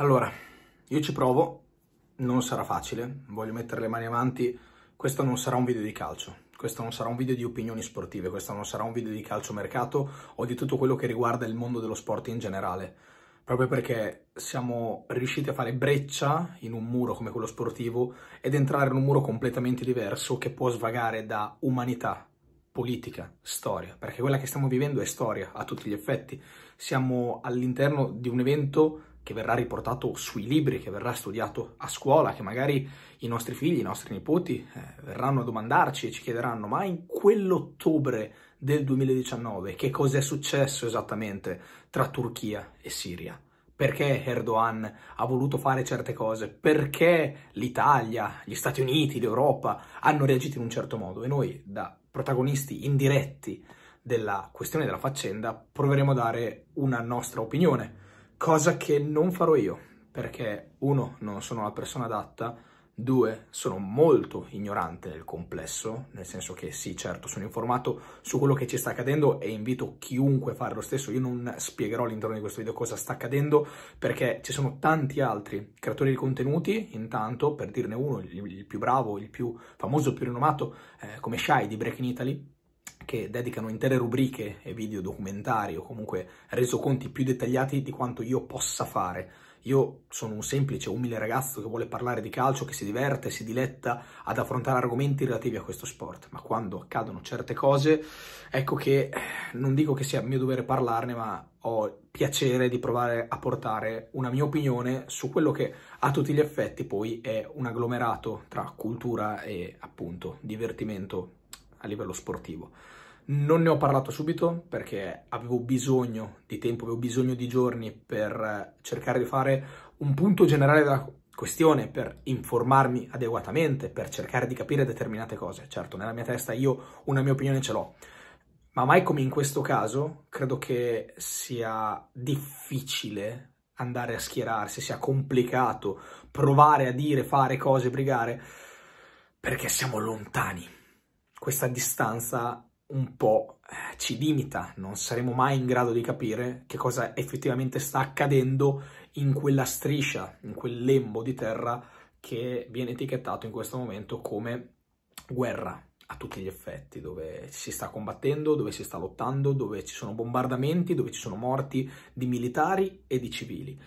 Allora, io ci provo, non sarà facile, voglio mettere le mani avanti, questo non sarà un video di calcio, questo non sarà un video di opinioni sportive, questo non sarà un video di calciomercato o di tutto quello che riguarda il mondo dello sport in generale, proprio perché siamo riusciti a fare breccia in un muro come quello sportivo ed entrare in un muro completamente diverso che può svagare da umanità, politica, storia, perché quella che stiamo vivendo è storia a tutti gli effetti, siamo all'interno di un evento che verrà riportato sui libri, che verrà studiato a scuola, che magari i nostri figli, i nostri nipoti eh, verranno a domandarci e ci chiederanno ma in quell'ottobre del 2019 che cos'è successo esattamente tra Turchia e Siria? Perché Erdogan ha voluto fare certe cose? Perché l'Italia, gli Stati Uniti, l'Europa hanno reagito in un certo modo? E noi, da protagonisti indiretti della questione della faccenda, proveremo a dare una nostra opinione cosa che non farò io, perché uno, non sono la persona adatta, due, sono molto ignorante nel complesso, nel senso che sì, certo, sono informato su quello che ci sta accadendo e invito chiunque a fare lo stesso, io non spiegherò all'interno di questo video cosa sta accadendo, perché ci sono tanti altri creatori di contenuti, intanto, per dirne uno, il, il più bravo, il più famoso, il più rinomato, eh, come Shai di Breaking Italy, che dedicano intere rubriche e video documentari o comunque resoconti più dettagliati di quanto io possa fare. Io sono un semplice, umile ragazzo che vuole parlare di calcio, che si diverte, si diletta ad affrontare argomenti relativi a questo sport, ma quando accadono certe cose, ecco che non dico che sia mio dovere parlarne, ma ho piacere di provare a portare una mia opinione su quello che a tutti gli effetti poi è un agglomerato tra cultura e appunto divertimento a livello sportivo. Non ne ho parlato subito perché avevo bisogno di tempo, avevo bisogno di giorni per eh, cercare di fare un punto generale della questione, per informarmi adeguatamente, per cercare di capire determinate cose. Certo, nella mia testa io una mia opinione ce l'ho, ma mai come in questo caso credo che sia difficile andare a schierarsi, sia complicato provare a dire, fare cose, brigare, perché siamo lontani questa distanza un po' eh, ci limita, non saremo mai in grado di capire che cosa effettivamente sta accadendo in quella striscia, in quel lembo di terra che viene etichettato in questo momento come guerra a tutti gli effetti, dove si sta combattendo, dove si sta lottando, dove ci sono bombardamenti, dove ci sono morti di militari e di civili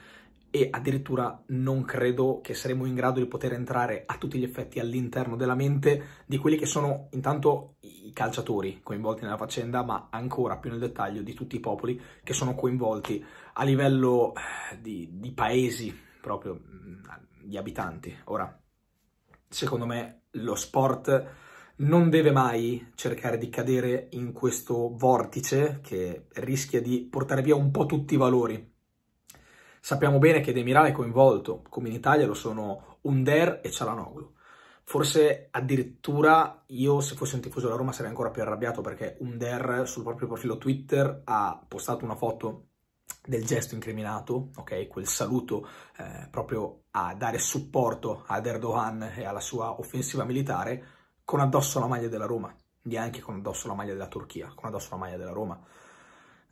e addirittura non credo che saremo in grado di poter entrare a tutti gli effetti all'interno della mente di quelli che sono intanto i calciatori coinvolti nella faccenda, ma ancora più nel dettaglio di tutti i popoli che sono coinvolti a livello eh, di, di paesi, proprio mm, di abitanti. Ora, secondo me lo sport non deve mai cercare di cadere in questo vortice che rischia di portare via un po' tutti i valori Sappiamo bene che Demiral è coinvolto, come in Italia lo sono Under e Cialanoglu. Forse addirittura io, se fossi un tifoso della Roma, sarei ancora più arrabbiato perché Under sul proprio profilo Twitter ha postato una foto del gesto incriminato, ok? Quel saluto eh, proprio a dare supporto ad Erdogan e alla sua offensiva militare con addosso la maglia della Roma, neanche con addosso la maglia della Turchia, con addosso la maglia della Roma.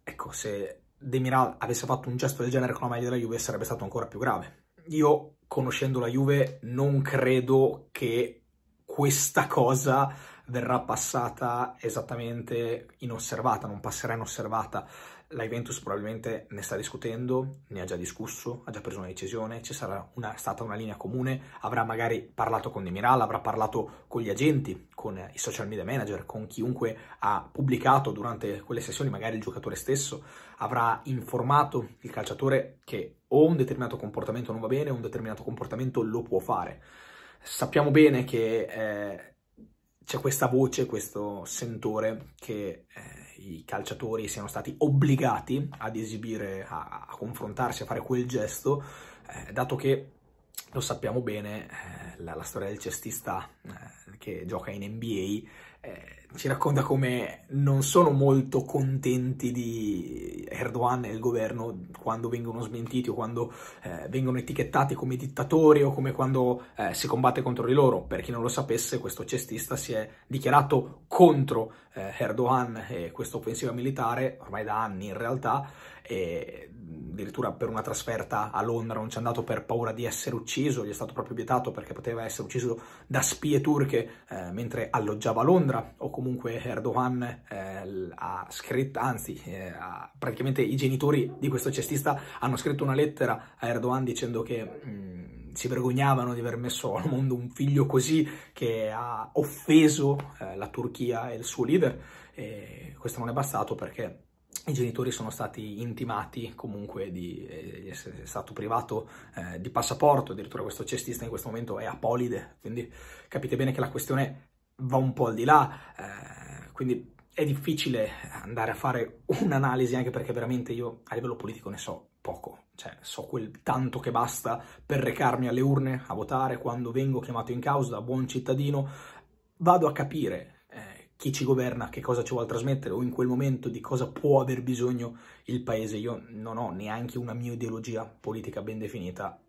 Ecco, se Demiral avesse fatto un gesto del genere con la maglia della Juve sarebbe stato ancora più grave. Io, conoscendo la Juve, non credo che questa cosa verrà passata esattamente inosservata, non passerà inosservata la Juventus probabilmente ne sta discutendo, ne ha già discusso, ha già preso una decisione, ci sarà una, stata una linea comune, avrà magari parlato con Demiral, avrà parlato con gli agenti, con i social media manager, con chiunque ha pubblicato durante quelle sessioni, magari il giocatore stesso, avrà informato il calciatore che o un determinato comportamento non va bene o un determinato comportamento lo può fare. Sappiamo bene che... Eh, c'è questa voce, questo sentore che eh, i calciatori siano stati obbligati ad esibire, a, a confrontarsi, a fare quel gesto, eh, dato che lo sappiamo bene, eh, la, la, storia del cestista eh, che gioca in NBA eh, ci racconta come non sono molto contenti di Erdogan e il governo quando vengono smentiti o quando eh, vengono etichettati come dittatori o come quando eh, si combatte contro di loro. Per chi non lo sapesse, questo cestista si è dichiarato contro eh, Erdogan e questa offensiva militare ormai da anni in realtà e addirittura per una trasferta a Londra non ci è andato per paura di essere ucciso, gli è stato proprio vietato perché poteva essere ucciso da spie turche eh, mentre alloggiava a Londra o comunque Erdogan eh, ha scritto, anzi, eh, ha, praticamente i genitori di questo cestista hanno scritto una lettera a Erdogan dicendo che mh, mm, si vergognavano di aver messo al mondo un figlio così che ha offeso eh, la Turchia e il suo leader. E questo non è bastato perché i genitori sono stati intimati comunque di, eh, di essere stato privato eh, di passaporto, addirittura questo cestista in questo momento è apolide, quindi capite bene che la questione va un po' al di là, eh, quindi è difficile andare a fare un'analisi anche perché veramente io a livello politico ne so poco, cioè so quel tanto che basta per recarmi alle urne a votare quando vengo chiamato in causa da buon cittadino, vado a capire eh, chi ci governa, che cosa ci vuole trasmettere o in quel momento di cosa può aver bisogno il paese. Io non ho neanche una mia ideologia politica ben definita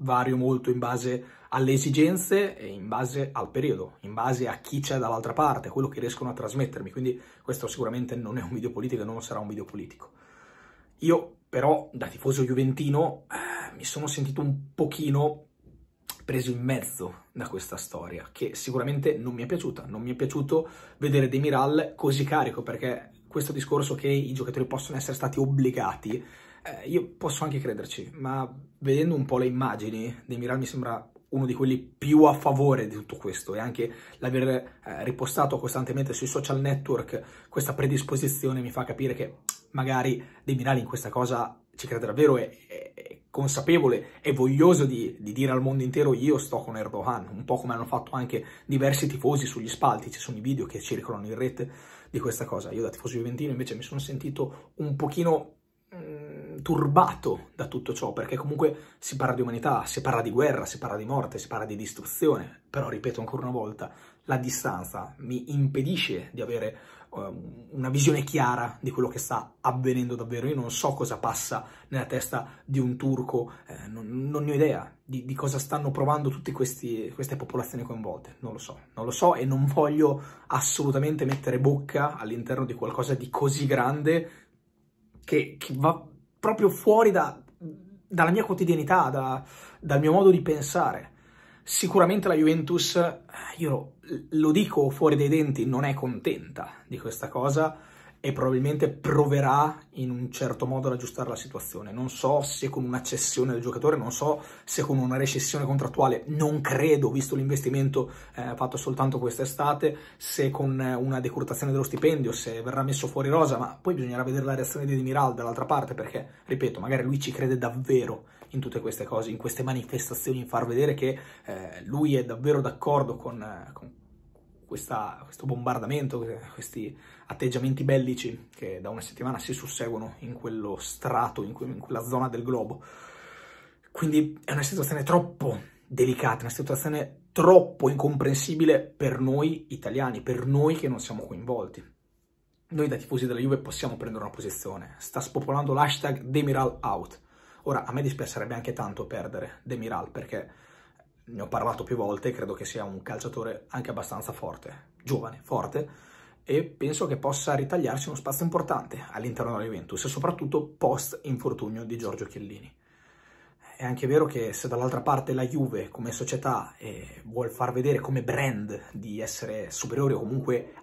vario molto in base alle esigenze e in base al periodo, in base a chi c'è dall'altra parte, a quello che riescono a trasmettermi, quindi questo sicuramente non è un video politico e non sarà un video politico. Io però, da tifoso juventino, eh, mi sono sentito un pochino preso in mezzo da questa storia, che sicuramente non mi è piaciuta, non mi è piaciuto vedere Demiral così carico, perché questo discorso che i giocatori possono essere stati obbligati eh, io posso anche crederci, ma vedendo un po' le immagini, Demiral mi sembra uno di quelli più a favore di tutto questo e anche l'aver eh, ripostato costantemente sui social network questa predisposizione mi fa capire che magari Demiral in questa cosa ci crede davvero e, consapevole e voglioso di, di, dire al mondo intero io sto con Erdogan, un po' come hanno fatto anche diversi tifosi sugli spalti, ci sono i video che circolano in rete di questa cosa. Io da tifoso juventino invece mi sono sentito un pochino Ehm, turbato da tutto ciò, perché comunque si parla di umanità, si parla di guerra, si parla di morte, si parla di distruzione, però ripeto ancora una volta, la distanza mi impedisce di avere um, una visione chiara di quello che sta avvenendo davvero. Io non so cosa passa nella testa di un turco, eh, non, non, ne ho idea di, di cosa stanno provando tutte queste popolazioni coinvolte. Non lo so, non lo so e non voglio assolutamente mettere bocca all'interno di qualcosa di così grande che, che va proprio fuori da, dalla mia quotidianità, da, dal mio modo di pensare. Sicuramente la Juventus, eh, io lo dico fuori dai denti, non è contenta di questa cosa, e probabilmente proverà in un certo modo ad aggiustare la situazione. Non so se con una cessione del giocatore, non so se con una recessione contrattuale, non credo, visto l'investimento eh, fatto soltanto quest'estate, se con eh, una decurtazione dello stipendio, se verrà messo fuori rosa, ma poi bisognerà vedere la reazione di Demiral dall'altra parte, perché, ripeto, magari lui ci crede davvero in tutte queste cose, in queste manifestazioni, in far vedere che eh, lui è davvero d'accordo con, eh, con questa, questo bombardamento, questi atteggiamenti bellici che da una settimana si susseguono in quello strato, in, que in quella zona del globo. Quindi è una situazione troppo delicata, una situazione troppo incomprensibile per noi italiani, per noi che non siamo coinvolti. Noi da tifosi della Juve possiamo prendere una posizione. Sta spopolando l'hashtag Demiral out. Ora, a me dispiacerebbe anche tanto perdere Demiral perché ne ho parlato più volte, credo che sia un calciatore anche abbastanza forte, giovane, forte, e penso che possa ritagliarsi uno spazio importante all'interno della Juventus, e soprattutto post-infortunio di Giorgio Chiellini. È anche vero che se dall'altra parte la Juve come società eh, vuol far vedere come brand di essere superiore o comunque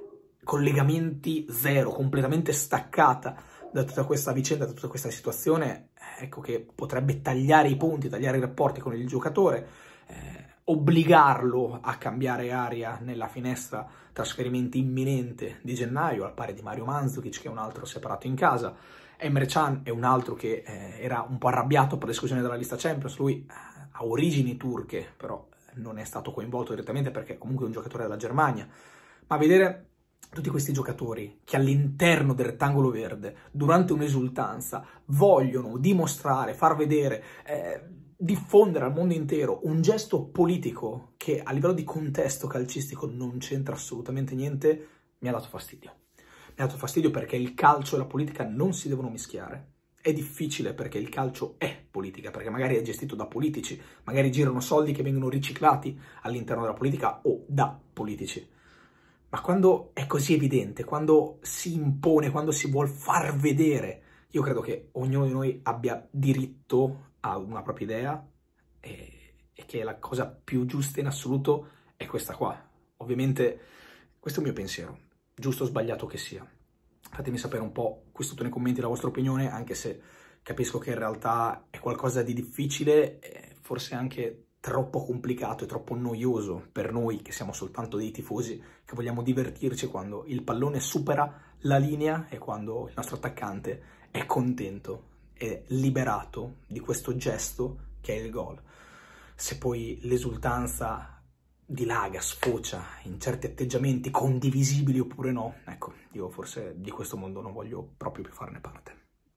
collegamenti zero, completamente staccata da tutta questa vicenda, da tutta questa situazione, eh, ecco che potrebbe tagliare i punti, tagliare i rapporti con il giocatore, eh, obbligarlo a cambiare aria nella finestra trasferimenti imminente di gennaio, al pari di Mario Mandzukic, che è un altro separato in casa. Emre Can è un altro che eh, era un po' arrabbiato per l'esclusione dalla lista Champions, lui eh, ha origini turche, però non è stato coinvolto direttamente perché comunque è un giocatore della Germania. Ma vedere tutti questi giocatori che all'interno del rettangolo verde, durante un'esultanza, vogliono dimostrare, far vedere, eh, diffondere al mondo intero un gesto politico che a livello di contesto calcistico non c'entra assolutamente niente, mi ha dato fastidio. Mi ha dato fastidio perché il calcio e la politica non si devono mischiare. È difficile perché il calcio è politica, perché magari è gestito da politici, magari girano soldi che vengono riciclati all'interno della politica o da politici ma quando è così evidente, quando si impone, quando si vuole far vedere, io credo che ognuno di noi abbia diritto a una propria idea e, e che la cosa più giusta in assoluto è questa qua. Ovviamente questo è il mio pensiero, giusto o sbagliato che sia. Fatemi sapere un po' qui sotto nei commenti la vostra opinione, anche se capisco che in realtà è qualcosa di difficile, forse anche troppo complicato e troppo noioso per noi che siamo soltanto dei tifosi che vogliamo divertirci quando il pallone supera la linea e quando il nostro attaccante è contento, è liberato di questo gesto che è il gol. Se poi l'esultanza dilaga, sfocia in certi atteggiamenti condivisibili oppure no, ecco, io forse di questo mondo non voglio proprio più farne parte.